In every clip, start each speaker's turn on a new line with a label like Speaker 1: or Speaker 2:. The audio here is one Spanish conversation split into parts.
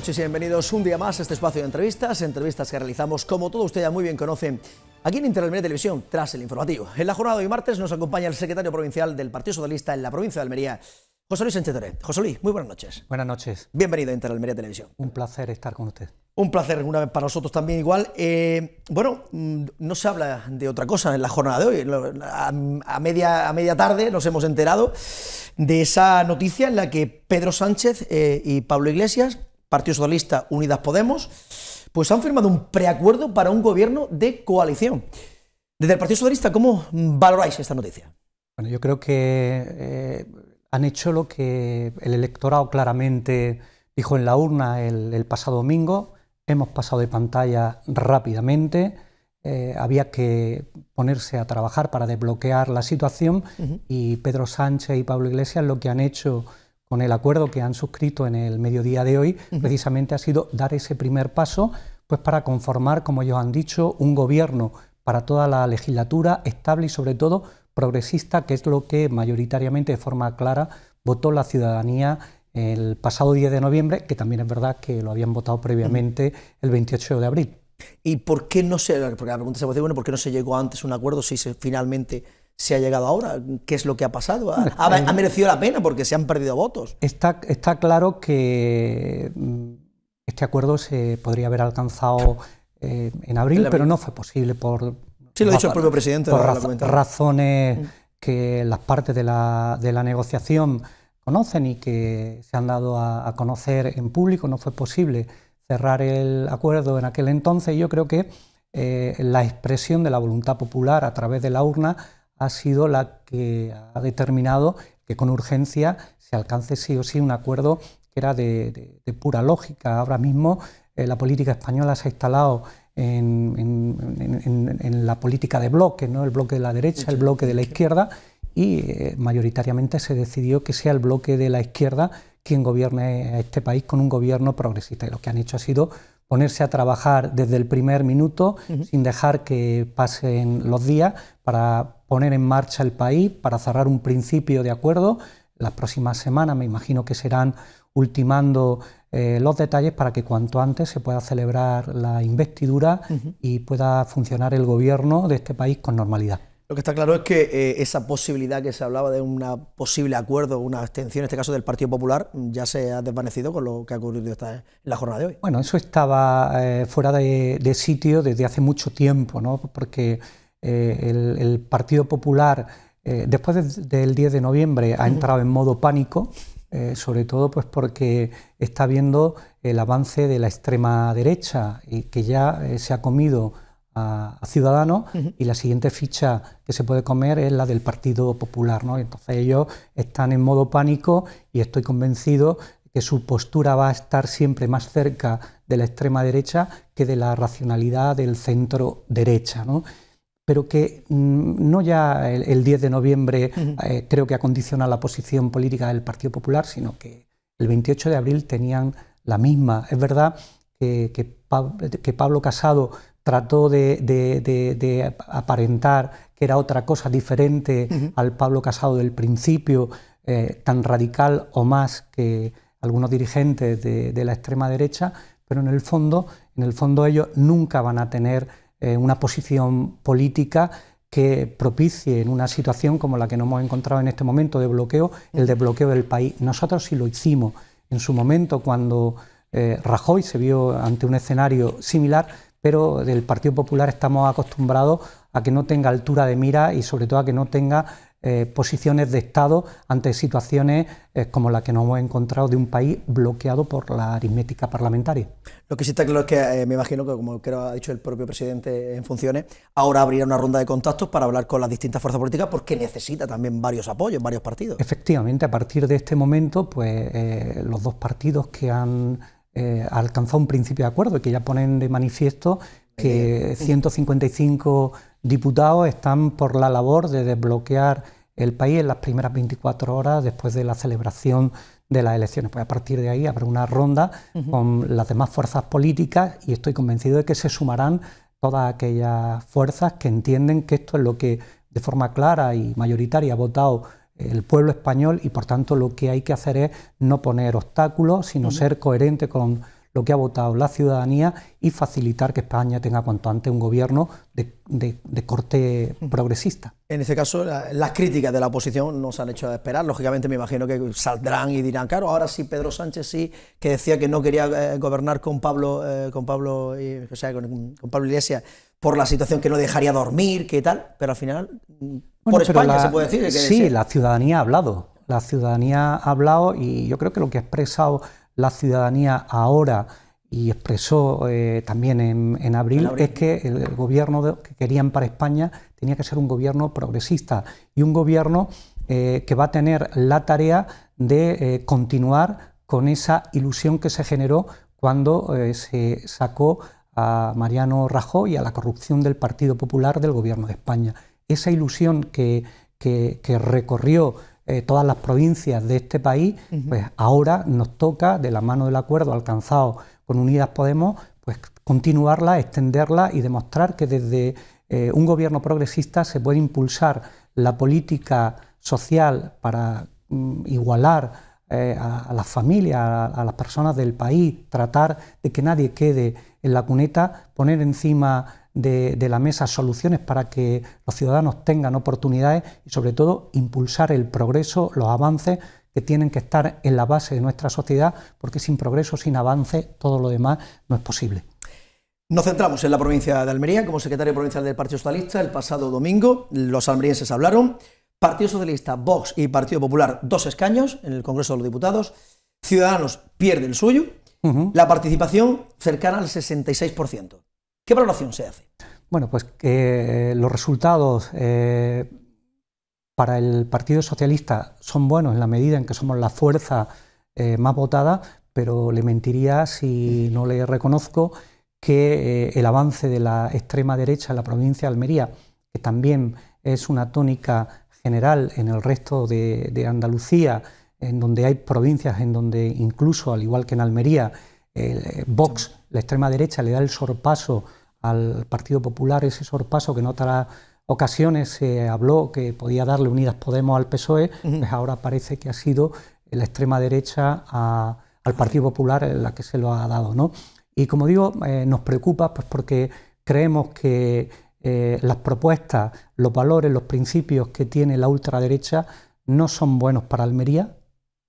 Speaker 1: noches y bienvenidos un día más a este espacio de entrevistas, entrevistas que realizamos, como todo usted ya muy bien conoce, aquí en Interalmería Televisión, tras el informativo. En la jornada de hoy martes nos acompaña el secretario provincial del Partido Socialista en la provincia de Almería, José Luis Sánchez José Luis, muy buenas noches. Buenas noches. Bienvenido a Interalmería Televisión. Un placer estar con usted. Un placer, una vez para nosotros también igual. Eh, bueno, mm, no se habla de otra cosa en la jornada de hoy. A, media, a media tarde nos hemos enterado de esa noticia en la que Pedro Sánchez eh, y Pablo Iglesias Partido Socialista, Unidas Podemos, pues han firmado un preacuerdo para un gobierno de coalición. Desde el Partido Socialista, ¿cómo valoráis esta noticia?
Speaker 2: Bueno, yo creo que eh, han hecho lo que el electorado claramente dijo en la urna el, pasado domingo. Hemos pasado de pantalla rápidamente. Eh, había que ponerse a trabajar para desbloquear la situación y Pedro Sánchez y Pablo Iglesias lo que han hecho con el acuerdo que han suscrito en el mediodía de hoy, precisamente ha sido dar ese primer paso pues para conformar, como ellos han dicho, un gobierno para toda la legislatura estable y sobre todo progresista, que es lo que mayoritariamente de forma clara votó la ciudadanía el pasado 10 de noviembre, que también es verdad que lo habían votado previamente el 28 de abril.
Speaker 1: ¿Y por qué no se, bueno, ¿por qué no se llegó antes a un acuerdo si se, finalmente se ha llegado ahora? ¿Qué es lo que ha pasado? ¿Ha, merecido la pena porque se han perdido votos?
Speaker 2: Está, está claro que mm, este acuerdo se podría haber alcanzado eh, en abril, pero no fue posible por... Sí, lo ha dicho el propio presidente. razones mm. que las partes de la, negociación conocen y que se han dado a, conocer en público, no fue posible cerrar el acuerdo en aquel entonces. Yo creo que eh, la expresión de la voluntad popular a través de la urna ha sido la que ha determinado que con urgencia se alcance sí o sí un acuerdo que era de, pura lógica. Ahora mismo eh, la política española se ha instalado en, la política de bloque, ¿no? el bloque de la derecha, el bloque de la izquierda, y eh, mayoritariamente se decidió que sea el bloque de la izquierda quien gobierne este país con un gobierno progresista. Y lo que han hecho ha sido ponerse a trabajar desde el primer minuto, sin dejar que pasen los días, para poner en marcha el país para cerrar un principio de acuerdo. Las próximas semanas me imagino que serán ultimando eh, los detalles para que cuanto antes se pueda celebrar la investidura y pueda funcionar el gobierno de este país con normalidad.
Speaker 1: Lo que está claro es que eh, esa posibilidad que se hablaba de un posible acuerdo, una abstención, en este caso del Partido Popular, ya se ha desvanecido con lo que ha ocurrido en la jornada de hoy.
Speaker 2: Bueno, eso estaba eh, fuera de, de, sitio desde hace mucho tiempo, ¿no? porque eh, el, Partido Popular, eh, después del 10 de noviembre, ha entrado en modo pánico, eh, sobre todo pues porque está viendo el avance de la extrema derecha y que ya se ha comido a, Ciudadanos y la siguiente ficha que se puede comer es la del Partido Popular. ¿no? Entonces ellos están en modo pánico y estoy convencido que su postura va a estar siempre más cerca de la extrema derecha que de la racionalidad del centro derecha. ¿no? pero que mm, no ya el, 10 de noviembre eh, creo que acondiciona la posición política del Partido Popular, sino que el 28 de abril tenían la misma. Es verdad que, Pablo Casado trató de, aparentar que era otra cosa diferente al Pablo Casado del principio, eh, tan radical o más que algunos dirigentes de, la extrema derecha, pero en el fondo, en el fondo ellos nunca van a tener eh, una posición política que propicie en una situación como la que nos hemos encontrado en este momento de bloqueo, el desbloqueo del país. Nosotros sí lo hicimos en su momento cuando eh, Rajoy se vio ante un escenario similar, pero del Partido Popular estamos acostumbrados a que no tenga altura de mira y sobre todo a que no tenga eh, posiciones de Estado ante situaciones eh, como la que nos hemos encontrado de un país bloqueado por la aritmética parlamentaria. Lo que sí
Speaker 1: está claro es que eh, me imagino que, como creo ha dicho el propio presidente en funciones, ahora abrirá una ronda de contactos para hablar con las distintas fuerzas políticas porque necesita también varios apoyos, varios partidos.
Speaker 2: Efectivamente, a partir de este momento, pues los dos partidos que han alcanzado un principio de acuerdo y que ya ponen de manifiesto que 155 diputados están por la labor de desbloquear el país en las primeras 24 horas después de la celebración de las elecciones. Pues a partir de ahí habrá una ronda con las demás fuerzas políticas y estoy convencido de que se sumarán todas aquellas fuerzas que entienden que esto es lo que de forma clara y mayoritaria ha votado el pueblo español y por tanto lo que hay que hacer es no poner obstáculos, sino ser coherente con lo que ha votado la ciudadanía y facilitar que España tenga cuanto antes un gobierno de, corte mm. progresista.
Speaker 1: En ese caso, las críticas de la oposición nos han hecho esperar. Lógicamente, me imagino que saldrán y dirán, claro, ahora sí Pedro Sánchez sí, que decía que no quería eh, gobernar con Pablo, eh, con Pablo, eh, sea, con, Pablo Iglesias por la situación que no dejaría dormir, qué tal, pero al final, mm, por España se puede decir. sí,
Speaker 2: la ciudadanía ha hablado, la ciudadanía ha hablado y yo creo que lo que ha expresado la ciudadanía ahora y expresó eh, también en, abril, es que el, gobierno que querían para España tenía que ser un gobierno progresista y un gobierno eh, que va a tener la tarea de eh, continuar con esa ilusión que se generó cuando se sacó a Mariano Rajoy y a la corrupción del Partido Popular del gobierno de España. Esa ilusión que recorrió eh, todas las provincias de este país, pues ahora nos toca, de la mano del acuerdo alcanzado con Unidas Podemos, pues continuarla, extenderla y demostrar que desde eh, un gobierno progresista se puede impulsar la política social para mm, igualar eh, a, las familias, a, las personas del país, tratar de que nadie quede en la cuneta, poner encima de, la mesa soluciones para que los ciudadanos tengan oportunidades y sobre todo impulsar el progreso, los avances que tienen que estar en la base de nuestra sociedad, porque sin progreso, sin avance, todo lo demás no es posible.
Speaker 1: Nos centramos en la provincia de Almería. Como secretario provincial del Partido Socialista, el pasado domingo los almerienses hablaron. Partido Socialista, Vox y Partido Popular, dos escaños en el Congreso de los Diputados. Ciudadanos pierde el suyo. La participación cercana al 66%. ¿Qué valoración se hace?
Speaker 2: Bueno, pues que eh, los resultados eh, para el Partido Socialista son buenos en la medida en que somos la fuerza eh, más votada, pero le mentiría si no le reconozco que el avance de la extrema derecha en la provincia de Almería, que también es una tónica general en el resto de, de Andalucía, en donde hay provincias en donde incluso, al igual que en Almería, el Vox, la extrema derecha, le da el sorpaso al Partido Popular ese sorpaso que en otras ocasiones se habló que podía darle Unidas Podemos al PSOE, pues ahora parece que ha sido la extrema derecha al Partido Popular la que se lo ha dado. ¿no? Y como digo, eh, nos preocupa pues porque creemos que eh, las propuestas, los valores, los principios que tiene la ultraderecha no son buenos para Almería.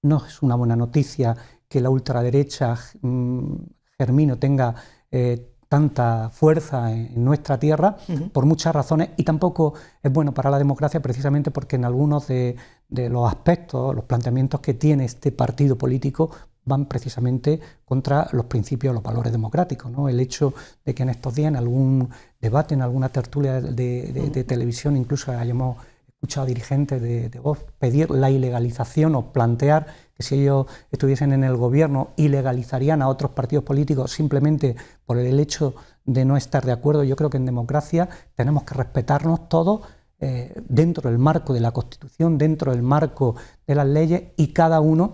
Speaker 2: No es una buena noticia que la ultraderecha, mm, Germino, tenga eh, tanta fuerza en nuestra tierra por muchas razones y tampoco es bueno para la democracia precisamente porque en algunos de, los aspectos, los planteamientos que tiene este partido político van precisamente contra los principios, los valores democráticos. ¿no? El hecho de que en estos días, en algún debate, en alguna tertulia de, de televisión, incluso hayamos escuchado dirigentes de, de pedir la ilegalización o plantear que si ellos estuviesen en el gobierno ilegalizarían a otros partidos políticos simplemente por el hecho de no estar de acuerdo. Yo creo que en democracia tenemos que respetarnos todos eh, dentro del marco de la Constitución, dentro del marco de las leyes y cada uno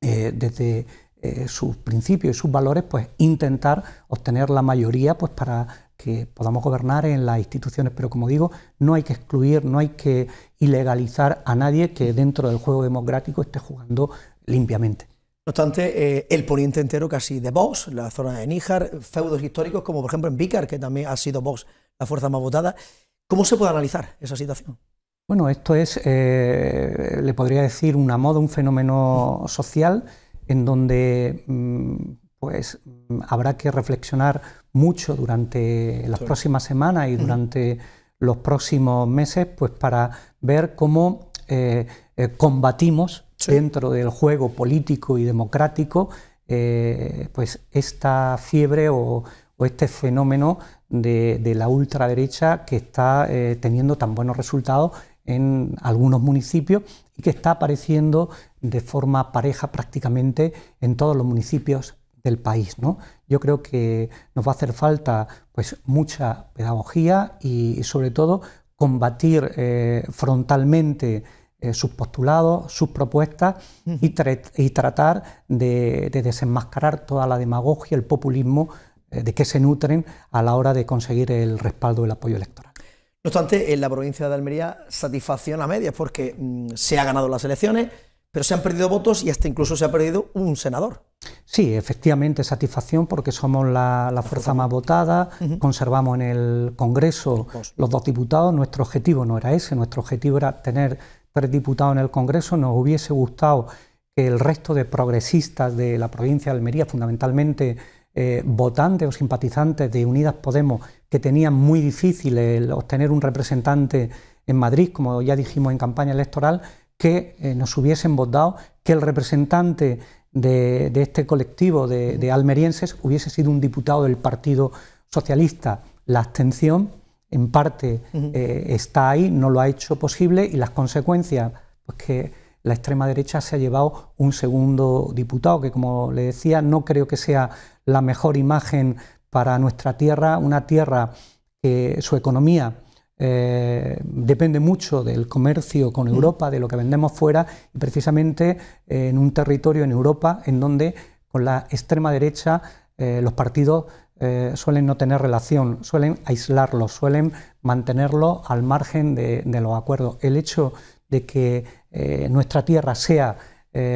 Speaker 2: eh, desde eh, sus principios y sus valores, pues intentar obtener la mayoría pues, para que podamos gobernar en las instituciones, pero como digo, no hay que excluir, no hay que ilegalizar a nadie que dentro del juego democrático esté jugando limpiamente.
Speaker 1: No obstante, eh, el poniente entero casi de Vox, la zona de Níjar, feudos históricos como por ejemplo en Vícar, que también ha sido Vox la fuerza más votada. ¿Cómo se puede analizar esa situación?
Speaker 2: Bueno, esto es, eh, le podría decir, una moda, un fenómeno social en donde mm, pues, mm, habrá que reflexionar mucho durante las próximas semanas y mm. durante los próximos meses, pues para ver cómo eh, eh, combatimos dentro del juego político y democrático eh, pues esta fiebre o, este fenómeno de, la ultraderecha que está teniendo tan buenos resultados en algunos municipios y que está apareciendo de forma pareja prácticamente en todos los municipios del país. ¿no? Yo creo que nos va a hacer falta pues, mucha pedagogía y, sobre todo combatir eh, frontalmente eh, sus postulados, sus propuestas y, tratar de, desenmascarar toda la demagogia, el populismo eh, de que se nutren a la hora de conseguir el respaldo, y el apoyo electoral.
Speaker 1: No obstante, en la provincia de Almería satisfacción a medias porque mm, se ha ganado las elecciones, pero se han perdido votos y hasta incluso se ha perdido un senador.
Speaker 2: Sí, efectivamente, satisfacción porque somos la, fuerza más votada, conservamos en el Congreso los dos diputados, nuestro objetivo no era ese, nuestro objetivo era tener tres diputados en el Congreso, nos hubiese gustado que el resto de progresistas de la provincia de Almería, fundamentalmente eh, votantes o simpatizantes de Unidas Podemos, que tenían muy difícil el obtener un representante en Madrid, como ya dijimos en campaña electoral, que eh, nos hubiesen votado, que el representante de, este colectivo de, almerienses hubiese sido un diputado del Partido Socialista. La abstención, en parte, eh, está ahí, no lo ha hecho posible y las consecuencias, pues que la extrema derecha se ha llevado un segundo diputado, que como le decía, no creo que sea la mejor imagen para nuestra tierra, una tierra que su economía eh, depende mucho del comercio con mm. Europa, de lo que vendemos fuera, y precisamente eh, en un territorio en Europa en donde con la extrema derecha eh, los partidos suelen no tener relación, suelen aislarlo, suelen mantenerlo al margen de, los acuerdos. El hecho de que nuestra tierra sea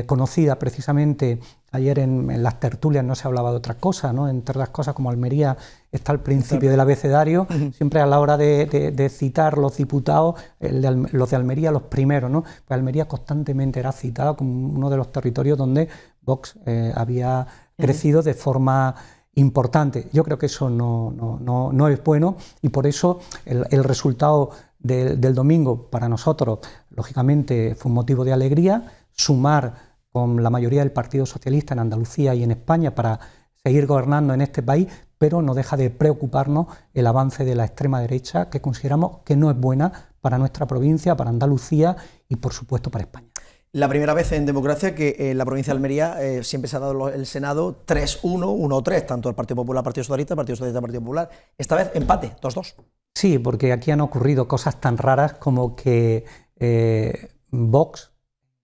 Speaker 2: conocida precisamente ayer en, las tertulias no se hablaba de otra cosa, ¿no? entre otras cosas como Almería está al principio del abecedario, siempre a la hora de, citar los diputados, los de Almería, los primeros, ¿no? Pues Almería constantemente era citada como uno de los territorios donde Vox eh, había crecido de forma importante. Yo creo que eso no, es bueno y por eso el, resultado del, del, domingo para nosotros, lógicamente, fue un motivo de alegría. Sumar con la mayoría del Partido Socialista en Andalucía y en España para seguir gobernando en este país, pero no deja de preocuparnos el avance de la extrema derecha que consideramos que no es buena para nuestra provincia, para Andalucía y por supuesto para España.
Speaker 1: La primera vez en democracia que en eh, la provincia de Almería eh, siempre se ha dado el Senado 3-1, 1-3, tanto el Partido Popular, el Partido Socialista, Partido Socialista, Partido Popular. Esta vez empate, 2-2.
Speaker 2: Sí, porque aquí han ocurrido cosas tan raras como que eh, Vox,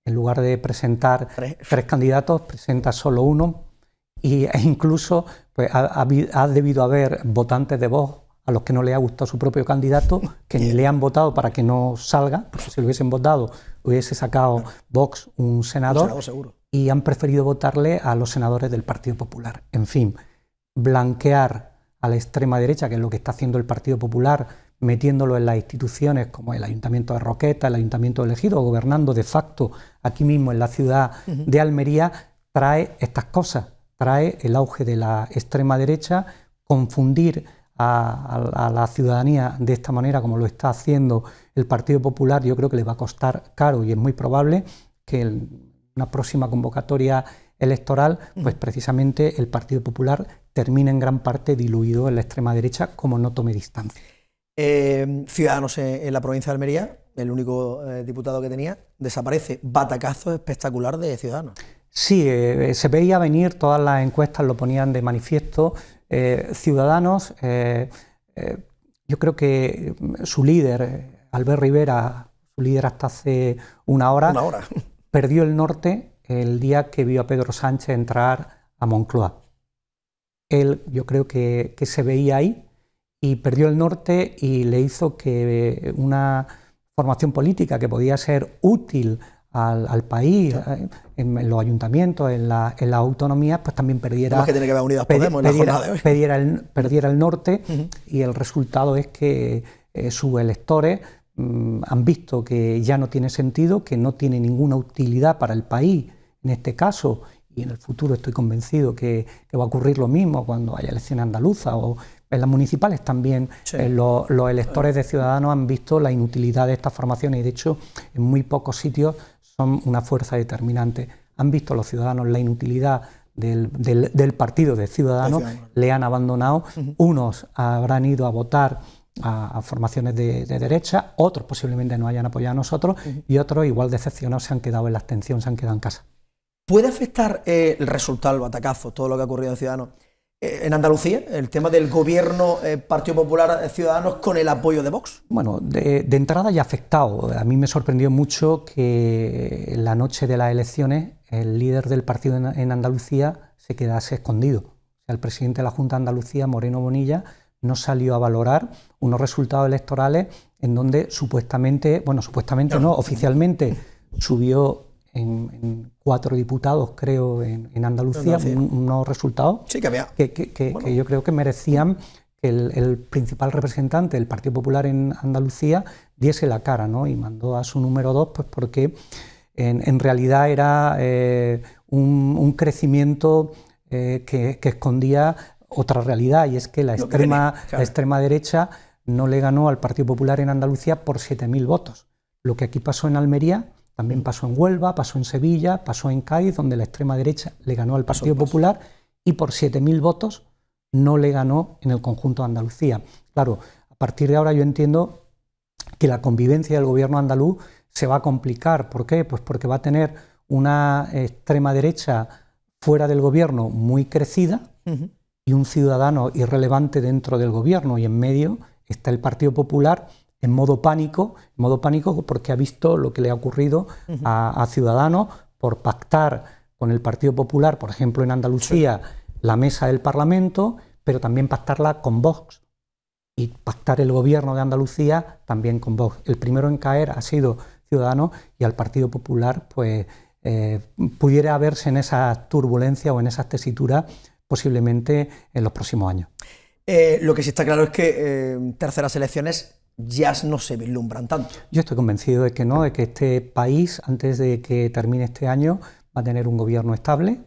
Speaker 2: en lugar de presentar tres candidatos, presenta solo uno, y, e incluso pues, ha, debido haber votantes de Vox a los que no le ha gustado su propio candidato, que ni le han votado para que no salga, porque si lo hubiesen votado hubiese sacado Vox un senador, un y han preferido votarle a los senadores del Partido Popular. En fin, blanquear a la extrema derecha, que es lo que está haciendo el Partido Popular, metiéndolo en las instituciones como el Ayuntamiento de Roqueta, el Ayuntamiento de Elegido, gobernando de facto aquí mismo en la ciudad de Almería, trae estas cosas trae el auge de la extrema derecha, confundir a, la ciudadanía de esta manera como lo está haciendo el Partido Popular, yo creo que le va a costar caro y es muy probable que en una próxima convocatoria electoral, pues mm. precisamente el Partido Popular termine en gran parte diluido en la extrema derecha como no tome distancia.
Speaker 1: Eh, Ciudadanos en la provincia de Almería, el único eh, diputado que tenía, desaparece. Batacazo espectacular de Ciudadanos.
Speaker 2: Sí, eh, eh, se veía venir, todas las encuestas lo ponían de manifiesto. Eh, Ciudadanos, yo creo que mm, su líder, Albert Rivera, su líder hasta hace una hora, perdió el norte el día que vio a Pedro Sánchez entrar a Moncloa. Él, yo creo que, que se veía ahí y perdió el norte y le hizo que una formación política que podía ser útil al, país, eh, en, los ayuntamientos, en, la, en las autonomías, pues también perdiera... Más perdiera, Perdiera, el, norte y el resultado es que eh, sus electores mm, han visto que ya no tiene sentido, que no tiene ninguna utilidad para el país en este caso y en el futuro estoy convencido que, va a ocurrir lo mismo cuando haya elecciones andaluzas o en las municipales también eh, los, los electores de Ciudadanos han visto la inutilidad de estas formaciones y de hecho en muy pocos sitios son una fuerza determinante. Han visto los ciudadanos la inutilidad del, partido de ciudadanos, le han abandonado, unos habrán ido a votar a, formaciones de, derecha, otros posiblemente no hayan apoyado a nosotros y otros igual decepcionados se han quedado en la abstención, se han quedado en casa.
Speaker 1: ¿Puede afectar eh, el resultado, el batacazo, todo lo que ha ocurrido en Ciudadanos, eh, en Andalucía, el tema del gobierno eh, Partido Popular eh, Ciudadanos con el apoyo de Vox?
Speaker 2: Bueno, de, entrada ya afectado. A mí me sorprendió mucho que la noche de las elecciones el líder del partido en, Andalucía se quedase escondido. el presidente de la Junta de Andalucía, Moreno Bonilla, no salió a valorar unos resultados electorales en donde supuestamente, bueno, supuestamente no oficialmente subió en, cuatro diputados, creo, en, Andalucía, unos resultados que, yo creo que merecían que el, principal representante del Partido Popular en Andalucía diese la cara, Y mandó a su número dos, pues porque en, realidad era eh, un, crecimiento eh, que, escondía otra realidad, y es que la extrema, la extrema derecha no le ganó al Partido Popular en Andalucía por 7.000 votos. Lo que aquí pasó en Almería también mm. pasó en Huelva, pasó en Sevilla, pasó en Cádiz, donde la extrema derecha le ganó al Partido Popular y por 7.000 votos no le ganó en el conjunto de Andalucía. Claro, a partir de ahora yo entiendo que la convivencia del gobierno andaluz se va a complicar. ¿Por qué? Pues porque va a tener una extrema derecha fuera del gobierno muy crecida y un ciudadano irrelevante dentro del gobierno y en medio está el Partido Popular en modo pánico, en modo pánico porque ha visto lo que le ha ocurrido a, Ciudadanos por pactar con el Partido Popular, por ejemplo, en Andalucía, la mesa del Parlamento, pero también pactarla con Vox y pactar el gobierno de Andalucía también con Vox. El primero en caer ha sido Ciudadanos y al Partido Popular, pues eh, pudiera verse en esa turbulencia o en esas tesituras posiblemente en los próximos años.
Speaker 1: Eh, lo que sí está claro es que eh, terceras elecciones ya no se vislumbran tanto.
Speaker 2: Yo estoy convencido de que no, de que este país, antes de que termine este año, va a tener un gobierno estable,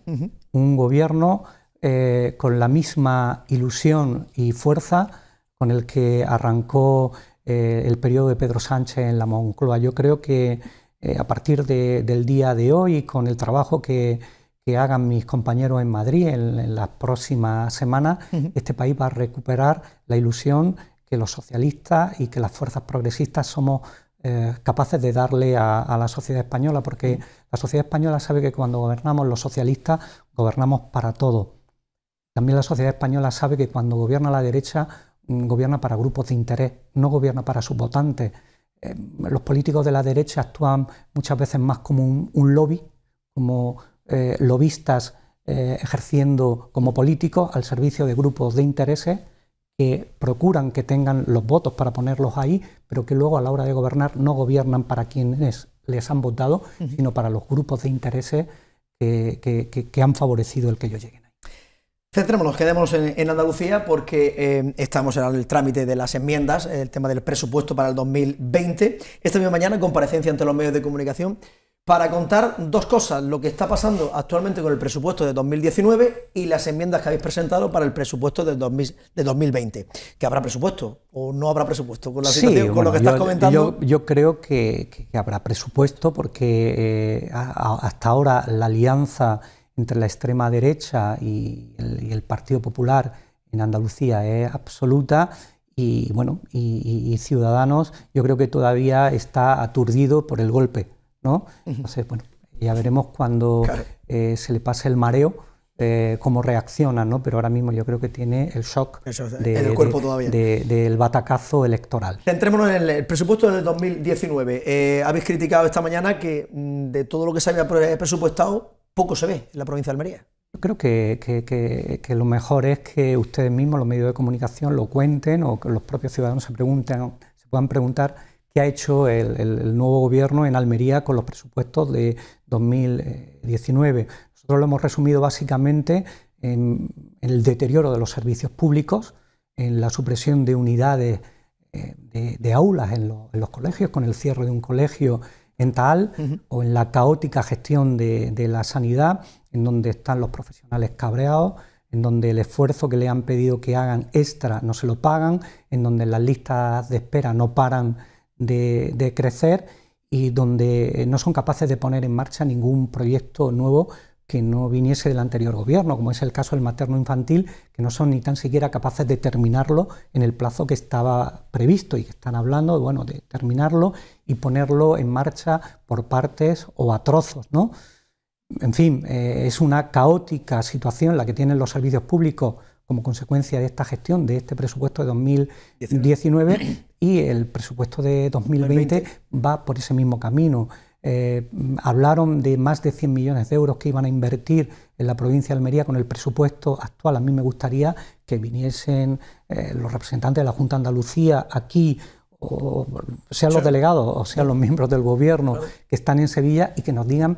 Speaker 2: un gobierno eh, con la misma ilusión y fuerza con el que arrancó eh, el periodo de Pedro Sánchez en la Moncloa. Yo creo que eh, a partir del día de hoy, con el trabajo que, hagan mis compañeros en Madrid en, las próximas semanas, este país va a recuperar la ilusión que los socialistas y que las fuerzas progresistas somos eh, capaces de darle a, la sociedad española, porque la sociedad española sabe que cuando gobernamos los socialistas gobernamos para todo También la sociedad española sabe que cuando gobierna la derecha mm, gobierna para grupos de interés, no gobierna para sus votantes. Eh, los políticos de la derecha actúan muchas veces más como un, lobby, como eh, lobistas ejerciendo como políticos al servicio de grupos de intereses que procuran que tengan los votos para ponerlos ahí, pero que luego a la hora de gobernar no gobiernan para quienes les han votado, sino para los grupos de intereses que, han favorecido el que ellos lleguen. ahí.
Speaker 1: Centrémonos, quedémonos en, Andalucía porque eh, estamos en el trámite de las enmiendas, el tema del presupuesto para el 2020. Esta misma mañana, en comparecencia ante los medios de comunicación, para contar dos cosas, lo que está pasando actualmente con el presupuesto de 2019 y las enmiendas que habéis presentado para el presupuesto de, de 2020. ¿Que habrá presupuesto o no habrá presupuesto con la con lo que estás comentando?
Speaker 2: Yo, creo que, habrá presupuesto porque eh, hasta ahora la alianza entre la extrema derecha y el, Partido Popular en Andalucía es absoluta y bueno y Ciudadanos yo creo que todavía está aturdido por el golpe ¿no? Entonces, bueno, ya veremos cuando eh, se le pase el mareo. Eh, cómo reacciona, ¿no? pero ahora mismo yo creo que tiene el shock del cuerpo del batacazo electoral.
Speaker 1: Centrémonos en el, presupuesto del 2019. Eh, habéis criticado esta mañana que mm, de todo lo que se había presupuestado, poco se ve en la provincia de Almería.
Speaker 2: Yo creo que, que lo mejor es que ustedes mismos, los medios de comunicación, lo cuenten o que los propios ciudadanos se, pregunten, se puedan preguntar que ha hecho el, nuevo gobierno en Almería con los presupuestos de 2019. Nosotros lo hemos resumido básicamente en, el deterioro de los servicios públicos, en la supresión de unidades eh, de, aulas en, los colegios, con el cierre de un colegio en Tal, o en la caótica gestión de la sanidad, en donde están los profesionales cabreados, en donde el esfuerzo que le han pedido que hagan extra no se lo pagan, en donde las listas de espera no paran de, crecer y donde no son capaces de poner en marcha ningún proyecto nuevo que no viniese del anterior gobierno, como es el caso del materno infantil, que no son ni tan siquiera capaces de terminarlo en el plazo que estaba previsto y que están hablando bueno, de terminarlo y ponerlo en marcha por partes o a trozos. ¿no? En fin, eh, es una caótica situación la que tienen los servicios públicos como consecuencia de esta gestión, de este presupuesto de 2019 y el presupuesto de 2020, va por ese mismo camino. Eh, hablaron de más de 100 millones de euros que iban a invertir en la provincia de Almería con el presupuesto actual. A mí me gustaría que viniesen eh, los representantes de la Junta de Andalucía aquí o sean los delegados o sean los miembros del gobierno que están en Sevilla y que nos digan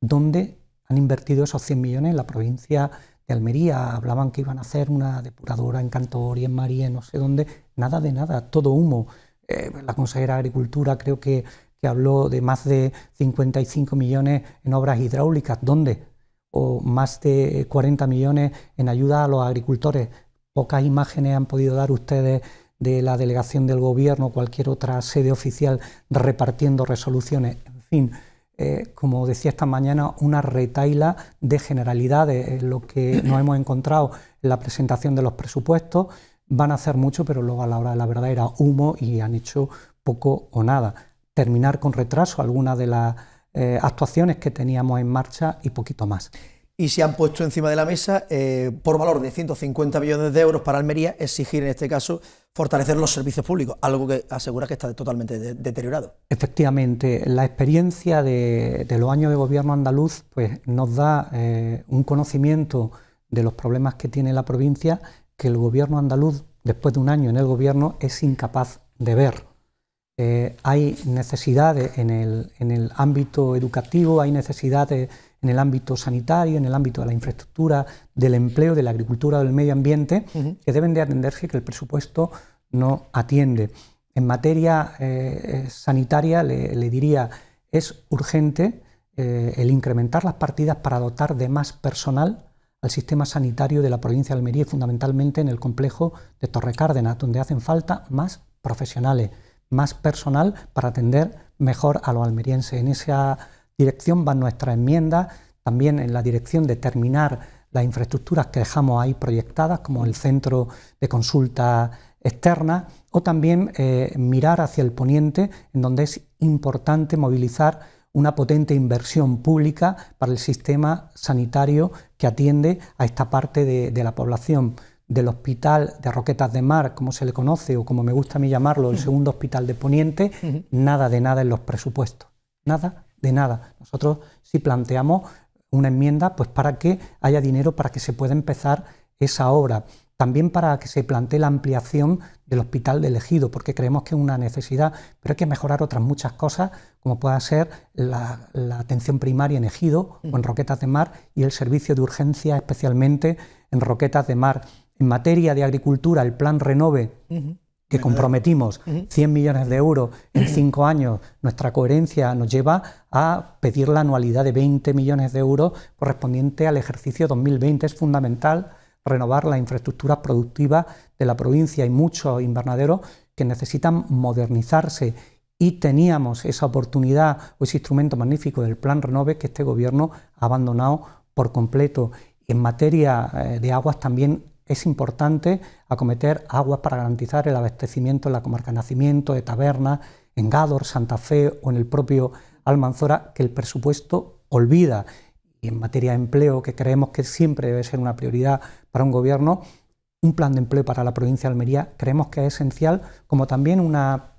Speaker 2: dónde han invertido esos 100 millones en la provincia de Almería, hablaban que iban a hacer una depuradora en Cantor y en María, no sé dónde, nada de nada, todo humo. Eh, la consejera de Agricultura creo que, habló de más de 55 millones en obras hidráulicas, ¿dónde? O más de 40 millones en ayuda a los agricultores. Pocas imágenes han podido dar ustedes de la delegación del gobierno, o cualquier otra sede oficial repartiendo resoluciones. En fin, eh, como decía esta mañana, una retaila de generalidades, eh, lo que nos hemos encontrado en la presentación de los presupuestos. Van a hacer mucho, pero luego a la hora de la verdad era humo y han hecho poco o nada. Terminar con retraso algunas de las eh, actuaciones que teníamos en marcha y poquito más
Speaker 1: y se han puesto encima de la mesa, eh, por valor de 150 millones de euros para Almería, exigir en este caso fortalecer los servicios públicos, algo que asegura que está totalmente deteriorado.
Speaker 2: Efectivamente, la experiencia de, los años de gobierno andaluz pues, nos da eh, un conocimiento de los problemas que tiene la provincia que el gobierno andaluz, después de un año en el gobierno, es incapaz de ver. Eh, hay necesidades en el ámbito educativo, hay necesidades en el ámbito sanitario, en el ámbito de la infraestructura, del empleo, de la agricultura, del medio ambiente, que deben de atenderse y que el presupuesto no atiende. En materia eh, eh, sanitaria, le, diría, es urgente eh, el incrementar las partidas para dotar de más personal al sistema sanitario de la provincia de Almería y fundamentalmente en el complejo de Cárdenas, donde hacen falta más profesionales, más personal para atender mejor a los almerienses. En esa dirección van nuestras enmiendas, también en la dirección de terminar las infraestructuras que dejamos ahí proyectadas, como el centro de consulta externa, o también eh, mirar hacia el poniente, en donde es importante movilizar una potente inversión pública para el sistema sanitario que atiende a esta parte de, de la población del hospital de Roquetas de Mar, como se le conoce o como me gusta a mí llamarlo, el segundo hospital de Poniente, nada de nada en los presupuestos. Nada de nada. Nosotros sí planteamos una enmienda, pues para que haya dinero para que se pueda empezar esa obra. También para que se plantee la ampliación del hospital de elegido, porque creemos que es una necesidad, pero hay que mejorar otras muchas cosas, como pueda ser la, atención primaria en ejido mm. o en roquetas de mar y el servicio de urgencia, especialmente en roquetas de mar. En materia de agricultura, el plan Renove que comprometimos 100 millones de euros en cinco años, nuestra coherencia nos lleva a pedir la anualidad de 20 millones de euros correspondiente al ejercicio 2020. Es fundamental renovar las infraestructuras productivas de la provincia. Hay muchos invernaderos que necesitan modernizarse y teníamos esa oportunidad o ese instrumento magnífico del Plan Renove que este gobierno ha abandonado por completo. En materia eh, de aguas también es importante acometer aguas para garantizar el abastecimiento en la comarca Nacimiento, de Taberna, en Gádor, Santa Fe o en el propio Almanzora, que el presupuesto olvida. Y en materia de empleo, que creemos que siempre debe ser una prioridad para un gobierno, un plan de empleo para la provincia de Almería creemos que es esencial, como también una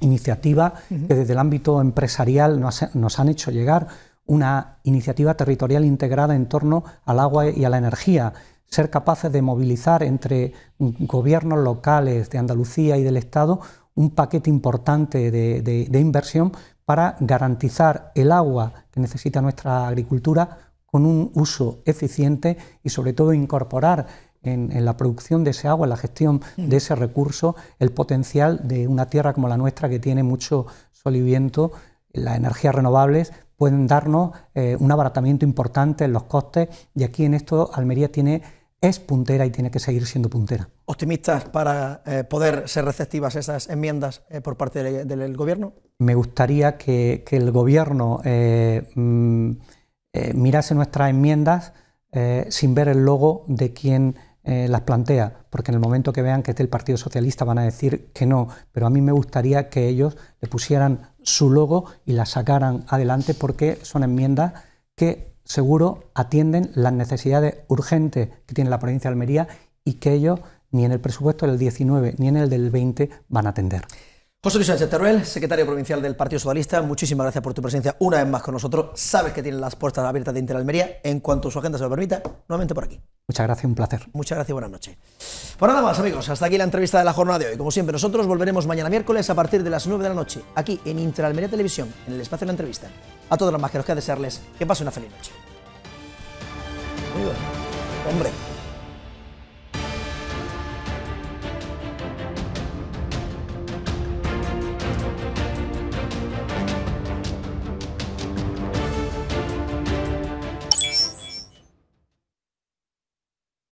Speaker 2: iniciativa que desde el ámbito empresarial nos han hecho llegar, una iniciativa territorial integrada en torno al agua y a la energía ser capaces de movilizar entre gobiernos locales de Andalucía y del Estado un paquete importante de, inversión para garantizar el agua que necesita nuestra agricultura con un uso eficiente y sobre todo incorporar en, la producción de ese agua, en la gestión de ese recurso, el potencial de una tierra como la nuestra que tiene mucho sol y viento, las energías renovables pueden darnos eh, un abaratamiento importante en los costes y aquí en esto Almería tiene es puntera y tiene que seguir siendo puntera.
Speaker 1: ¿Optimistas para eh, poder ser receptivas esas enmiendas eh, por parte del, Gobierno?
Speaker 2: Me gustaría que, el Gobierno eh, mm, mirase nuestras enmiendas sin ver el logo de quien las plantea, porque en el momento que vean que esté el Partido Socialista van a decir que no, pero a mí me gustaría que ellos le pusieran su logo y la sacaran adelante porque son enmiendas que seguro atienden las necesidades urgentes que tiene la provincia de Almería y que ellos ni en el presupuesto del 19 ni en el del 20 van a atender.
Speaker 1: José Luis Sánchez Teruel, secretario provincial del Partido Socialista, muchísimas gracias por tu presencia una vez más con nosotros. Sabes que tienes las puertas abiertas de Interalmería en cuanto su agenda se lo permita, nuevamente por aquí.
Speaker 2: Muchas gracias, un placer.
Speaker 1: Muchas gracias y buenas noches. Por pues nada más, amigos, hasta aquí la entrevista de la jornada de hoy. Como siempre, nosotros volveremos mañana miércoles a partir de las 9 de la noche, aquí en Interalmería Televisión, en el espacio de la entrevista. A todos los más que nos desearles que pase una feliz noche. Hombre.